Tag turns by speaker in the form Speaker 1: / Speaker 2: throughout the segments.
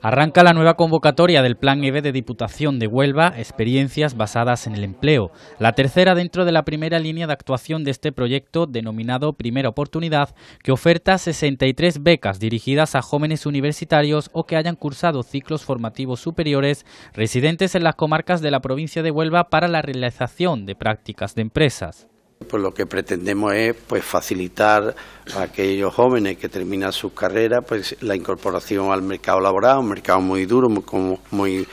Speaker 1: Arranca la nueva convocatoria del Plan EVE de Diputación de Huelva, experiencias basadas en el empleo, la tercera dentro de la primera línea de actuación de este proyecto denominado Primera Oportunidad, que oferta 63 becas dirigidas a jóvenes universitarios o que hayan cursado ciclos formativos superiores residentes en las comarcas de la provincia de Huelva para la realización de prácticas de empresas.
Speaker 2: Pues lo que pretendemos es pues facilitar a aquellos jóvenes que terminan sus carreras pues, la incorporación al mercado laboral, un mercado muy duro, muy,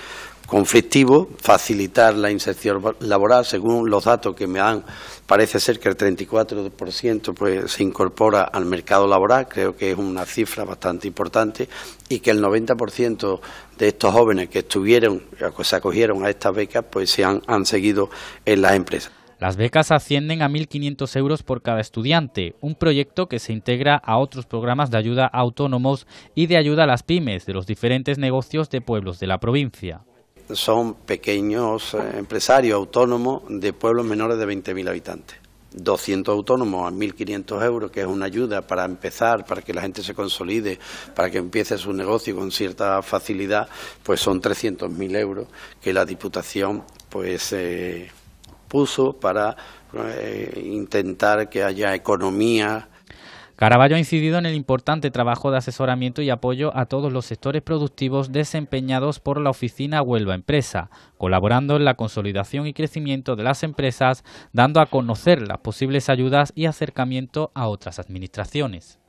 Speaker 2: conflictivo, facilitar la inserción laboral, según los datos que me dan, parece ser que el 34% pues, se incorpora al mercado laboral, creo que es una cifra bastante importante, y que el 90% de estos jóvenes que estuvieron, se acogieron a estas becas, pues se han seguido en las empresas.
Speaker 1: Las becas ascienden a 1.500 euros por cada estudiante, un proyecto que se integra a otros programas de ayuda a autónomos y de ayuda a las pymes de los diferentes negocios de pueblos de la provincia.
Speaker 2: Son pequeños eh, empresarios autónomos de pueblos menores de 20.000 habitantes. 200 autónomos a 1.500 euros, que es una ayuda para empezar, para que la gente se consolide, para que empiece su negocio con cierta facilidad, pues son 300.000 euros que la Diputación pues eh, puso para eh, intentar que haya economía.
Speaker 1: Caraballo ha incidido en el importante trabajo de asesoramiento y apoyo a todos los sectores productivos desempeñados por la oficina Huelva Empresa, colaborando en la consolidación y crecimiento de las empresas, dando a conocer las posibles ayudas y acercamiento a otras administraciones.